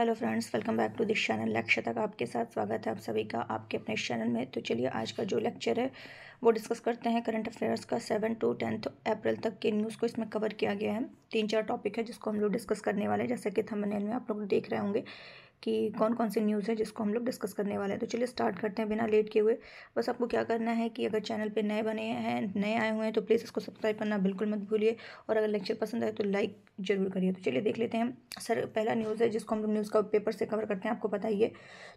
hello friends welcome back to this channel लक्ष्य तक आपके साथ स्वागत है आप सभी का आपके अपने चैनल में तो चलिए आज का जो लेक्चर है वो डिस्कस करते हैं करंट अफेयर्स का सेवन टू टेंथ अप्रैल तक के न्यूज़ को इसमें कवर किया गया है तीन चार टॉपिक है जिसको हम लोग डिस्कस करने वाले हैं जैसे कि थंबनेल में आप लोग देख रहे होंगे कि कौन कौन सी न्यूज़ है जिसको हम लोग डिस्कस करने वाले हैं तो चलिए स्टार्ट करते हैं बिना लेट किए हुए बस आपको क्या करना है कि अगर चैनल पे नए बने हैं नए आए हुए हैं तो प्लीज़ इसको सब्सक्राइब करना बिल्कुल मत भूलिए और अगर लेक्चर पसंद आए तो लाइक ज़रूर करिए तो चलिए देख लेते हैं सर पहला न्यूज़ है जिसको हम लोग न्यूज़ का पेपर से कवर करते हैं आपको बताइए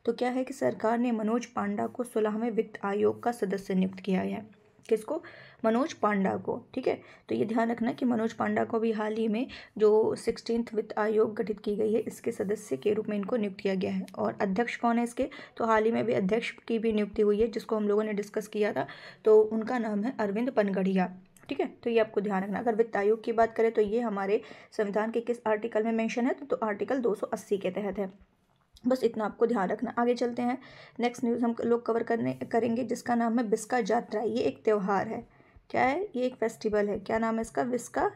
तो क्या है कि सरकार ने मनोज पांडा को सोलहवें वित्त आयोग का सदस्य नियुक्त किया है किसको मनोज पांडा को ठीक है तो ये ध्यान रखना कि मनोज पांडा को भी हाल ही में जो सिक्सटीन वित्त आयोग गठित की गई है इसके सदस्य के रूप में इनको नियुक्त किया गया है और अध्यक्ष कौन है इसके तो हाल ही में भी अध्यक्ष की भी नियुक्ति हुई है जिसको हम लोगों ने डिस्कस किया था तो उनका नाम है अरविंद पनगढ़िया ठीक है तो ये आपको ध्यान रखना अगर वित्त आयोग की बात करें तो ये हमारे संविधान के किस आर्टिकल में मैंशन है तो, तो, आर्टिकल दो के तहत है बस इतना आपको ध्यान रखना आगे चलते हैं नेक्स्ट न्यूज़ हम लोग कवर करने करेंगे जिसका नाम है बिस्का जात्रा ये एक त्यौहार है क्या है ये एक फेस्टिवल है क्या नाम है इसका विस्का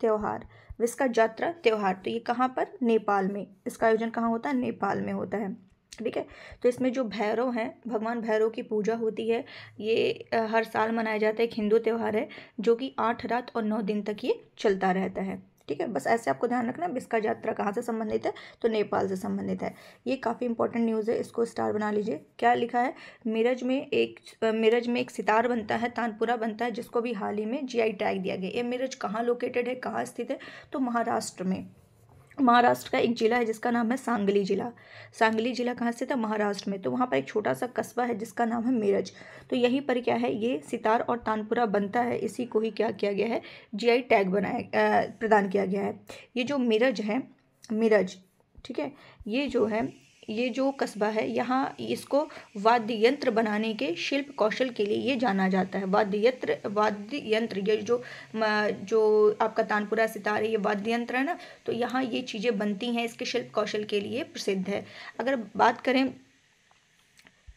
त्यौहार विस्का जात्रा त्यौहार तो ये कहाँ पर नेपाल में इसका आयोजन कहाँ होता है नेपाल में होता है ठीक है तो इसमें जो भैरव हैं भगवान भैरव की पूजा होती है ये हर साल मनाया जाता है एक हिंदू त्यौहार है जो कि आठ रात और नौ दिन तक ये चलता रहता है ठीक है बस ऐसे आपको ध्यान रखना विस्का यात्रा कहाँ से संबंधित है तो नेपाल से संबंधित है ये काफ़ी इंपॉर्टेंट न्यूज़ है इसको स्टार बना लीजिए क्या लिखा है मिरज में एक मिरज में एक सितार बनता है तानपुरा बनता है जिसको भी हाल ही में जी टैग दिया गया ये मिरज कहाँ लोकेटेड है कहाँ स्थित है तो महाराष्ट्र में महाराष्ट्र का एक जिला है जिसका नाम है सांगली जिला सांगली जिला कहाँ से था महाराष्ट्र में तो वहाँ पर एक छोटा सा कस्बा है जिसका नाम है मेरज तो यहीं पर क्या है ये सितार और तानपुरा बनता है इसी को ही क्या किया गया है जीआई टैग बनाया प्रदान किया गया है ये जो मेरज है मिरज ठीक है ये जो है ये जो कस्बा है यहाँ इसको वाद्य यंत्र बनाने के शिल्प कौशल के लिए ये जाना जाता है वाद्य यंत्र वाद्य यंत्र ये जो जो आपका तानपुरा सितार ये वाद्य यंत्र है ना तो यहाँ ये चीज़ें बनती हैं इसके शिल्प कौशल के लिए प्रसिद्ध है अगर बात करें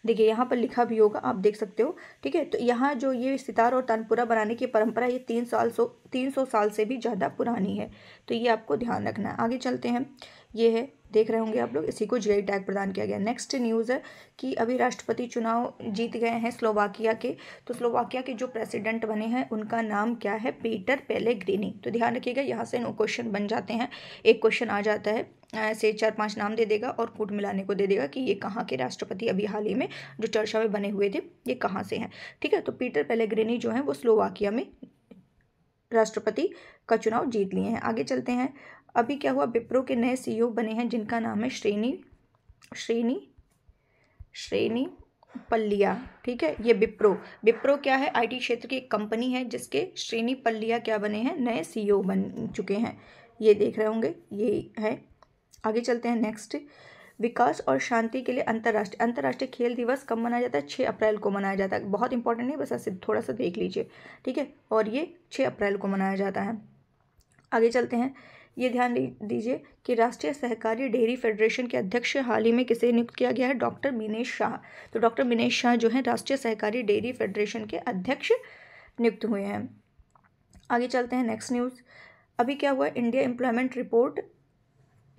देखिए यहाँ पर लिखा भी होगा आप देख सकते हो ठीक है तो यहाँ जो ये सितार और तानपुरा बनाने की परंपरा ये तीन साल सौ तीन सौ साल से भी ज़्यादा पुरानी है तो ये आपको ध्यान रखना है आगे चलते हैं ये है देख रहे होंगे आप लोग इसी को जीआई टैग प्रदान किया गया नेक्स्ट न्यूज़ है कि अभी राष्ट्रपति चुनाव जीत गए हैं स्लोवाकिया के तो स्लोवाकिया के जो प्रेसिडेंट बने हैं उनका नाम क्या है पीटर पेलेग्रीनी तो ध्यान रखिएगा यहाँ से नो क्वेश्चन बन जाते हैं एक क्वेश्चन आ जाता है से चार पांच नाम दे देगा और कूट मिलाने को दे देगा कि ये कहाँ के राष्ट्रपति अभी हाल ही में जो चर्चा में बने हुए थे ये कहाँ से हैं ठीक है तो पीटर पेलेग्रेनी जो हैं वो स्लोवाकिया में राष्ट्रपति का चुनाव जीत लिए हैं आगे चलते हैं अभी क्या हुआ विप्रो के नए सीईओ बने हैं जिनका नाम है श्रेणी श्रेणी श्रेणी पल्लिया ठीक है ये विप्रो विप्रो क्या है आईटी क्षेत्र की एक कंपनी है जिसके श्रेणी पल्लिया क्या बने हैं नए सीईओ बन चुके हैं ये देख रहे होंगे ये है आगे चलते हैं नेक्स्ट विकास और शांति के लिए अंतर्राष्ट्रीय अंतर्राष्ट्रीय खेल दिवस कब मनाया जाता है छः अप्रैल को मनाया जाता है बहुत इंपॉर्टेंट है बस ऐसे थोड़ा सा देख लीजिए ठीक है और ये छः अप्रैल को मनाया जाता है आगे चलते हैं ये ध्यान दीजिए कि राष्ट्रीय सहकारी डेयरी फेडरेशन के अध्यक्ष हाल ही में किसे नियुक्त किया गया है डॉक्टर मिनेश शाह तो डॉक्टर मिनेश शाह जो हैं राष्ट्रीय सहकारी डेयरी फेडरेशन के अध्यक्ष नियुक्त हुए हैं आगे चलते हैं नेक्स्ट न्यूज़ अभी क्या हुआ India employment report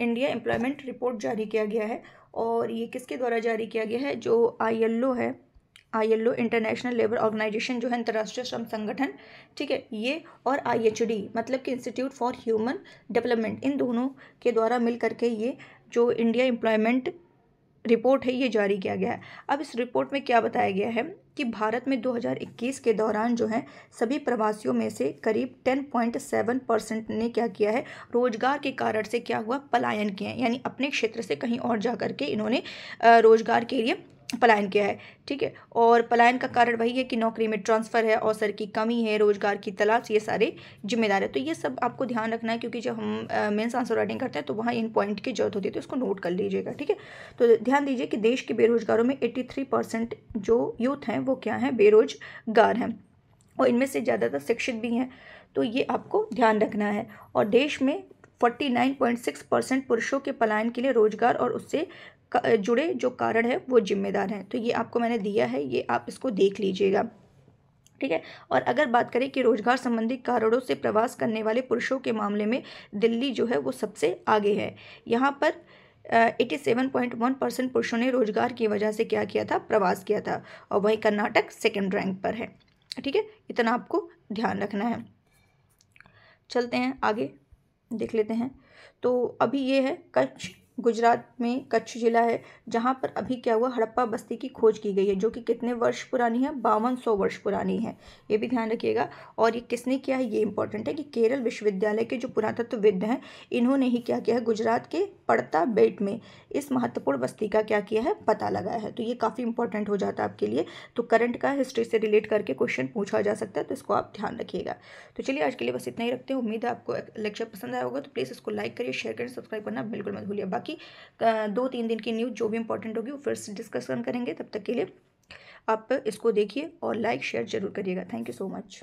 India employment report जारी किया गया है और ये किसके द्वारा जारी किया गया है जो आई है I L O International Labour Organization जो है अंतर्राष्ट्रीय श्रम संगठन ठीक है ये और आई एच डी मतलब कि इंस्टीट्यूट फॉर ह्यूमन डेवलपमेंट इन दोनों के द्वारा मिल करके ये जो इंडिया एम्प्लॉयमेंट रिपोर्ट है ये जारी किया गया है अब इस रिपोर्ट में क्या बताया गया है कि भारत में 2021 के दौरान जो है सभी प्रवासियों में से करीब 10.7 परसेंट ने क्या किया है रोजगार के कारण से क्या हुआ पलायन किए यानी अपने क्षेत्र से कहीं और जा करके इन्होंने रोजगार के लिए पलायन किया है ठीक है और पलायन का कारण वही है कि नौकरी में ट्रांसफ़र है अवसर की कमी है रोज़गार की तलाश ये सारे जिम्मेदार है तो ये सब आपको ध्यान रखना है क्योंकि जब हम मेंस आंसर राइटिंग करते हैं तो वहाँ इन पॉइंट की जरूरत होती है तो इसको नोट कर लीजिएगा ठीक है तो ध्यान दीजिए कि देश के बेरोजगारों में एट्टी थ्री परसेंट जो यूथ हैं वो क्या हैं बेरोजगार हैं और इनमें से ज़्यादातर शिक्षित भी हैं तो ये आपको ध्यान रखना है और देश में 49.6 परसेंट पुरुषों के पलायन के लिए रोजगार और उससे जुड़े जो कारण है वो जिम्मेदार हैं तो ये आपको मैंने दिया है ये आप इसको देख लीजिएगा ठीक है और अगर बात करें कि रोजगार संबंधी कारणों से प्रवास करने वाले पुरुषों के मामले में दिल्ली जो है वो सबसे आगे है यहाँ पर eighty seven point one percent पुरुषों ने रोजगार की वजह से क्या किया था प्रवास किया था और वहीं कर्नाटक सेकेंड रैंक पर है ठीक है इतना आपको ध्यान रखना है चलते हैं आगे देख लेते हैं तो अभी ये है कच्छ गुजरात में कच्छ जिला है जहाँ पर अभी क्या हुआ हड़प्पा बस्ती की खोज की गई है जो कि कितने वर्ष पुरानी है बावन सौ वर्ष पुरानी है ये भी ध्यान रखिएगा और ये किसने किया है ये इंपॉर्टेंट है कि केरल विश्वविद्यालय के जो पुरातत्वविद हैं इन्होंने ही क्या किया है गुजरात के पड़ता बेट में इस महत्वपूर्ण बस्ती का क्या किया है पता लगाया है तो ये काफ़ी इंपॉर्टेंट हो जाता है आपके लिए तो करंट का हिस्ट्री से रिलेट करके क्वेश्चन पूछा जा सकता है तो इसको आप ध्यान रखिएगा तो चलिए आज के लिए बस इतना ही रखते हैं उम्मीद है आपको लेक्चर पसंद आया होगा तो प्लीज़ इसको लाइक करिए शेयर करिए सब्सक्राइब करना बिल्कुल मत भूलिए बाकी दो तीन दिन की न्यूज़ जो भी इंपॉर्टेंट होगी वो फिर से डिस्कस करेंगे तब तक के लिए आप इसको देखिए और लाइक शेयर जरूर करिएगा थैंक यू सो मच